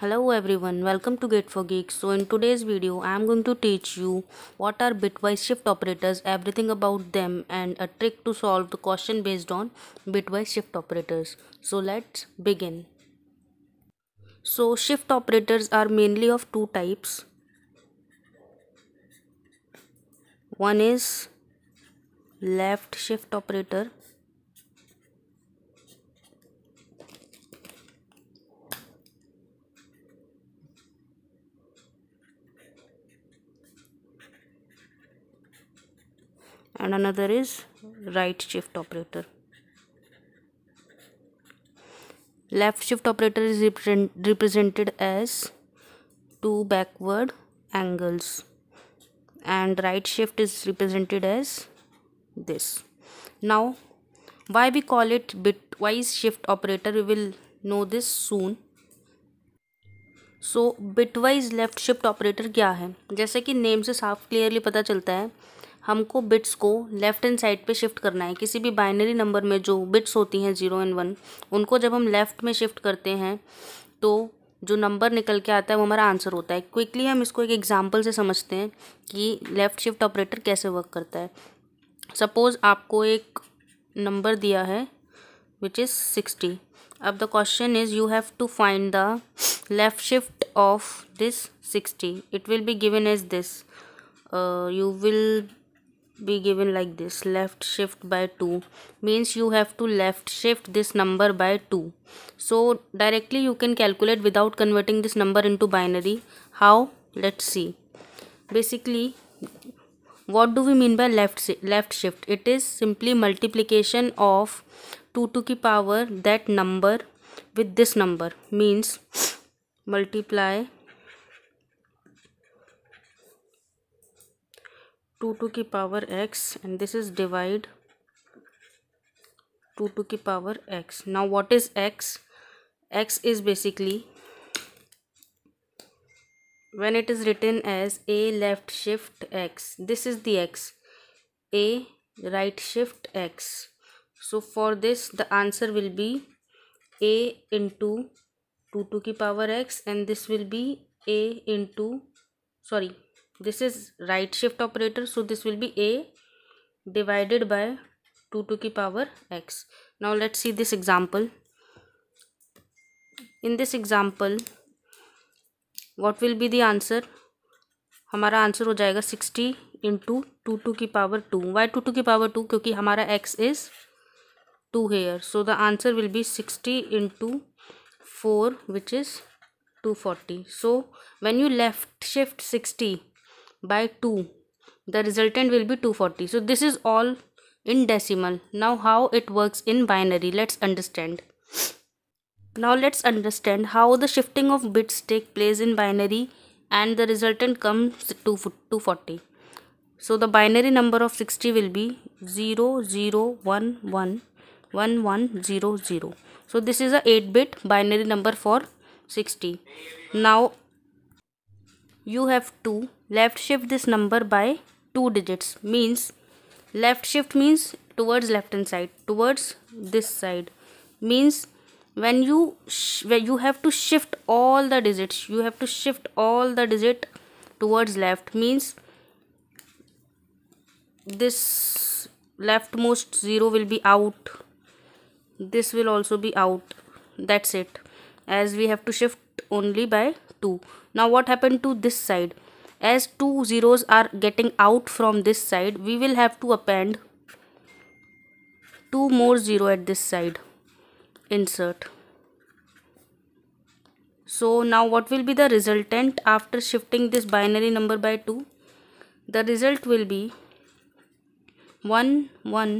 hello everyone welcome to get for geeks so in today's video i am going to teach you what are bitwise shift operators everything about them and a trick to solve the question based on bitwise shift operators so let's begin so shift operators are mainly of two types one is left shift operator and another is right shift operator. Left shift operator is represent, represented as two backward angles and right shift is represented as this. Now why we call it bitwise shift operator we will know this soon. So bitwise left shift operator क्या है जैसे कि name से साफ clearly पता चलता है हमको बिट्स को लेफ़्ट एंड साइड पे शिफ्ट करना है किसी भी बाइनरी नंबर में जो बिट्स होती हैं ज़ीरो एंड वन उनको जब हम लेफ़्ट में शिफ्ट करते हैं तो जो नंबर निकल के आता है वो हमारा आंसर होता है क्विकली हम इसको एक एग्जाम्पल से समझते हैं कि लेफ़्ट शिफ्ट ऑपरेटर कैसे वर्क करता है सपोज़ आपको एक नंबर दिया है विच इज़ सिक्सटी अब the question is you have to find the left shift of this sixty it will be given as this you will be given like this left shift by 2 means you have to left shift this number by 2 so directly you can calculate without converting this number into binary how let's see basically what do we mean by left left shift it is simply multiplication of 2 to the power that number with this number means multiply 2 to the power x and this is divide 2 to the power x now what is x x is basically when it is written as a left shift x this is the x a right shift x so for this the answer will be a into 2 to the power x and this will be a into sorry this is right shift operator so this will be a divided by 2 to the power x now let's see this example in this example what will be the answer हमारा answer हो जाएगा sixty into two two की power two why two two की power two क्योंकि हमारा x is two here so the answer will be sixty into four which is two forty so when you left shift sixty by 2 the resultant will be 240 so this is all in decimal now how it works in binary let's understand now let's understand how the shifting of bits take place in binary and the resultant comes to 240 so the binary number of 60 will be 0 0 1 1 1 1 0 0 so this is a 8 bit binary number for 60 now you have 2 left shift this number by 2 digits means left shift means towards left hand side towards this side means when you when you have to shift all the digits you have to shift all the digit towards left means this leftmost 0 will be out this will also be out that's it as we have to shift only by 2 now what happened to this side as two zeros are getting out from this side we will have to append two more zero at this side insert so now what will be the resultant after shifting this binary number by 2 the result will be 1 1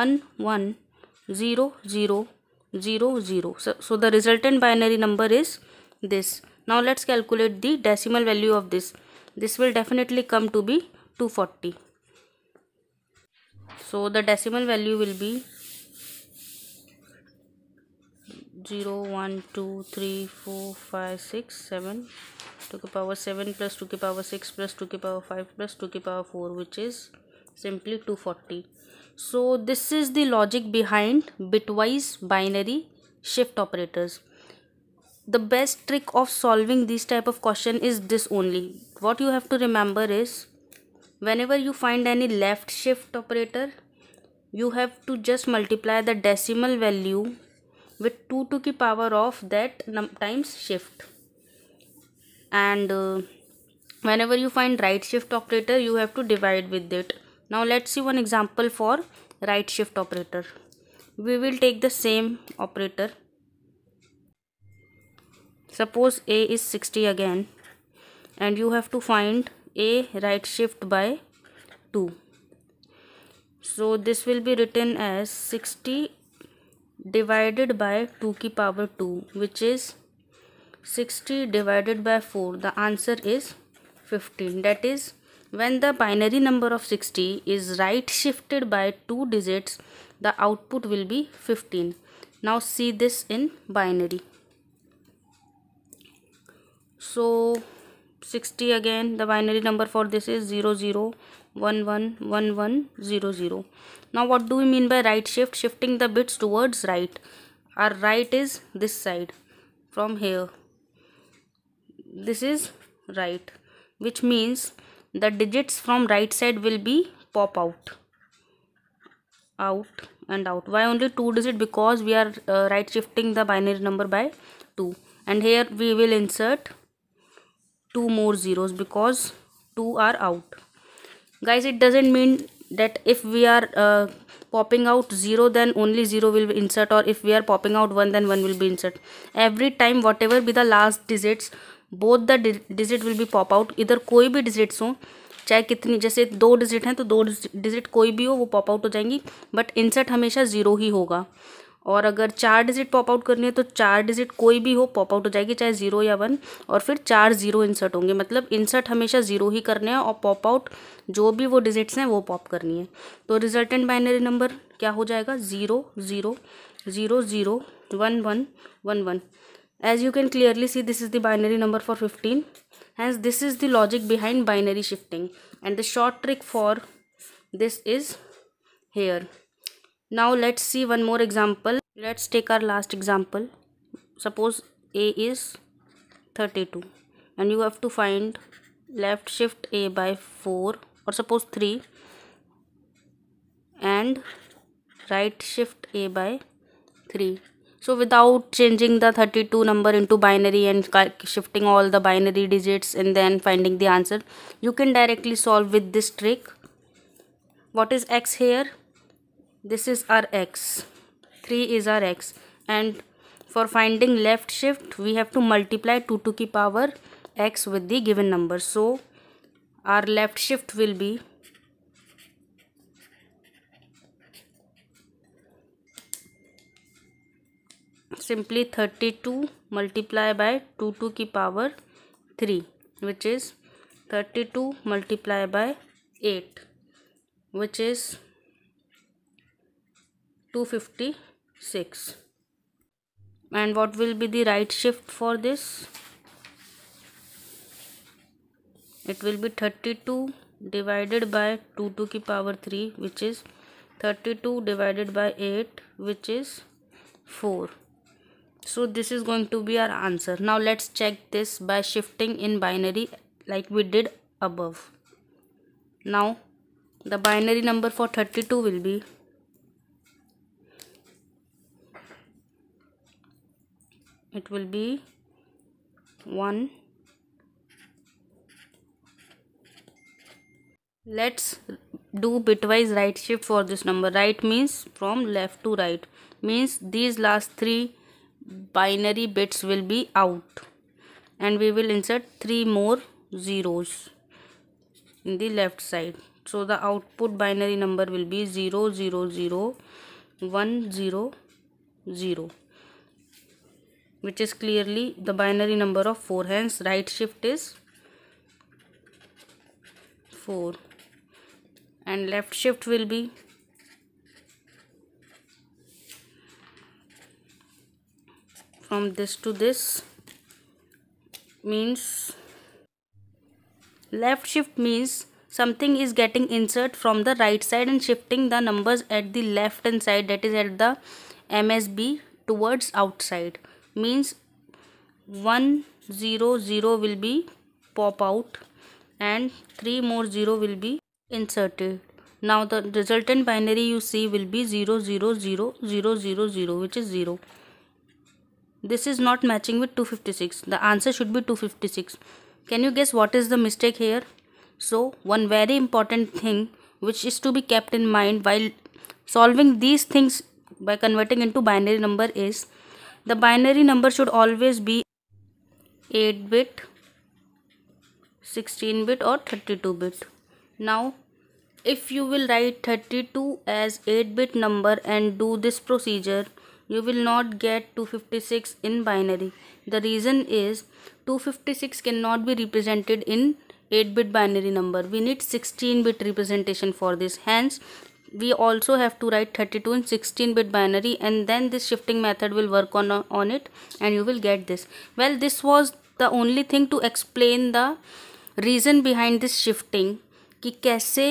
1 1 0 0 0 0 so, so the resultant binary number is this now let's calculate the decimal value of this. This will definitely come to be 240. So the decimal value will be 0, 1, 2, 3, 4, 5, 6, 7, 2 to the power 7 plus 2 to the power 6 plus 2 to the power 5 plus 2 to the power 4 which is simply 240. So this is the logic behind bitwise binary shift operators the best trick of solving this type of question is this only what you have to remember is whenever you find any left shift operator you have to just multiply the decimal value with 2 to the power of that times shift and uh, whenever you find right shift operator you have to divide with it now let's see one example for right shift operator we will take the same operator suppose a is 60 again and you have to find a right shift by 2 so this will be written as 60 divided by 2 ki power 2 which is 60 divided by 4 the answer is 15 that is when the binary number of 60 is right shifted by 2 digits the output will be 15 now see this in binary so 60 again the binary number for this is 00111100 now what do we mean by right shift shifting the bits towards right our right is this side from here this is right which means the digits from right side will be pop out out and out why only 2 digit because we are uh, right shifting the binary number by 2 and here we will insert two more zeros because two are out guys it doesn't mean that if we are uh, popping out 0 then only 0 will be insert or if we are popping out 1 then 1 will be insert every time whatever be the last digits both the digit will be pop out इधर कोई भी digits हो चाहे कितनी जैसे दो digit हैं तो दो digit कोई भी हो वो pop out हो जाएंगी but insert हमेशा ज़ीरो ही होगा और अगर चार डिजिट पॉप आउट करनी है तो चार डिजिट कोई भी हो पॉप आउट हो जाएगी चाहे ज़ीरो या वन और फिर चार ज़ीरो इंसर्ट होंगे मतलब इंसर्ट हमेशा ज़ीरो ही करने हैं और पॉप आउट जो भी वो डिजिट्स हैं वो पॉप करनी है तो रिजल्टेंट बाइनरी नंबर क्या हो जाएगा zero zero zero zero one one one one as you can clearly see this is the binary number for fifteen hence this is the logic behind binary shifting and the short trick for this is here now let's see one more example let's take our last example suppose a is 32 and you have to find left shift a by 4 or suppose 3 and right shift a by 3 so without changing the 32 number into binary and shifting all the binary digits and then finding the answer you can directly solve with this trick what is x here this is our x 3 is our x and for finding left shift we have to multiply 2 to the power x with the given number so our left shift will be simply 32 multiplied by 2 to the power 3 which is 32 multiplied by 8 which is 256 and what will be the right shift for this it will be 32 divided by 2 to the power 3 which is 32 divided by 8 which is 4 so this is going to be our answer now let's check this by shifting in binary like we did above now the binary number for 32 will be it will be 1 let's do bitwise right shift for this number right means from left to right means these last three binary bits will be out and we will insert three more zeros in the left side so the output binary number will be 0 0 0 0 0 which is clearly the binary number of 4 hence right shift is 4 and left shift will be from this to this means left shift means something is getting inserted from the right side and shifting the numbers at the left hand side that is at the MSB towards outside means 100 0 will be pop out and 3 more 0 will be inserted. Now the resultant binary you see will be 0 0 0 0 0 0 which is 0. This is not matching with 256. The answer should be 256. Can you guess what is the mistake here? So one very important thing which is to be kept in mind while solving these things by converting into binary number is the binary number should always be 8 bit, 16 bit or 32 bit. Now if you will write 32 as 8 bit number and do this procedure you will not get 256 in binary. The reason is 256 cannot be represented in 8 bit binary number. We need 16 bit representation for this. Hence we also have to write 32 in 16 bit binary and then this shifting method will work on on it and you will get this well this was the only thing to explain the reason behind this shifting कि कैसे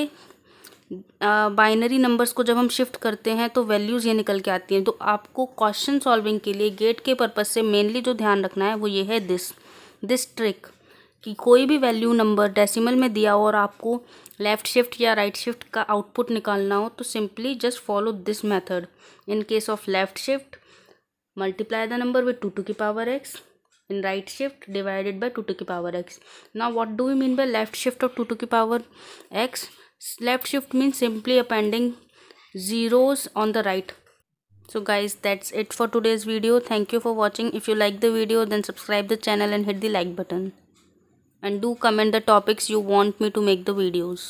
binary uh, numbers को जब हम shift करते हैं तो values ये निकल के आती हैं तो आपको क्वेश्चन सॉल्विंग के लिए गेट के पर्पज़ से मेनली जो ध्यान रखना है वो ये है दिस दिस ट्रिक कि कोई भी वैल्यू नंबर डेसिमल में दिया हो और आपको लेफ़्ट शिफ्ट या राइट right शिफ्ट का आउटपुट निकालना हो तो simply just follow this method in case of left shift multiply the number with two two की power x in right shift divided by two two की power x now what do you mean by left shift of two two की power x left shift mean simply appending zeros on the right so guys that's it for today's video thank you for watching if you like the video then subscribe the channel and hit the like button and do comment the topics you want me to make the videos